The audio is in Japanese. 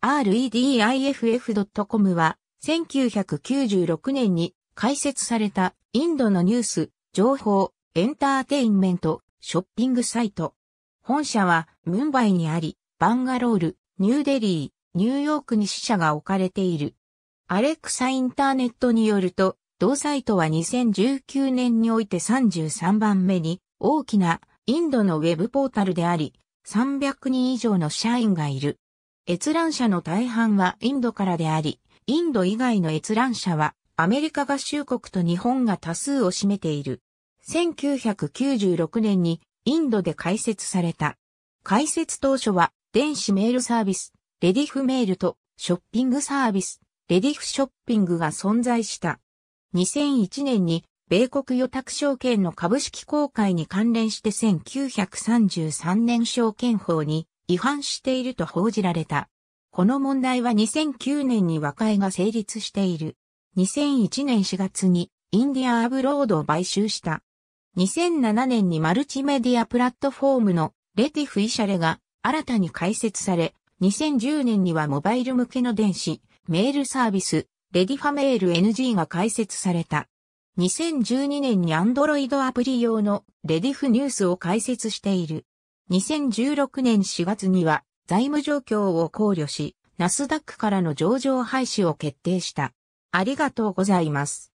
rediff.com は1996年に開設されたインドのニュース、情報、エンターテインメント、ショッピングサイト。本社はムンバイにあり、バンガロール、ニューデリー、ニューヨークに支社が置かれている。アレクサインターネットによると、同サイトは2019年において33番目に大きなインドのウェブポータルであり、300人以上の社員がいる。閲覧者の大半はインドからであり、インド以外の閲覧者はアメリカ合衆国と日本が多数を占めている。1996年にインドで開設された。開設当初は電子メールサービス、レディフメールとショッピングサービス、レディフショッピングが存在した。2001年に米国予託証券の株式公開に関連して1933年証券法に違反していると報じられた。この問題は2009年に和解が成立している。2001年4月にインディアアブロードを買収した。2007年にマルチメディアプラットフォームのレティフイシャレが新たに開設され、2010年にはモバイル向けの電子、メールサービス、レディファメール NG が開設された。2012年にアンドロイドアプリ用のレディフニュースを開設している。2016年4月には財務状況を考慮し、ナスダックからの上場廃止を決定した。ありがとうございます。